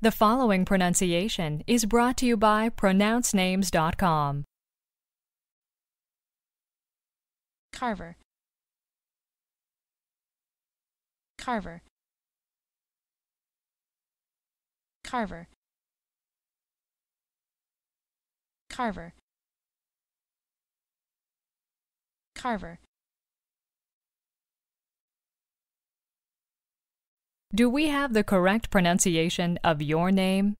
The following pronunciation is brought to you by pronouncenames.com. Carver Carver Carver Carver Carver Do we have the correct pronunciation of your name?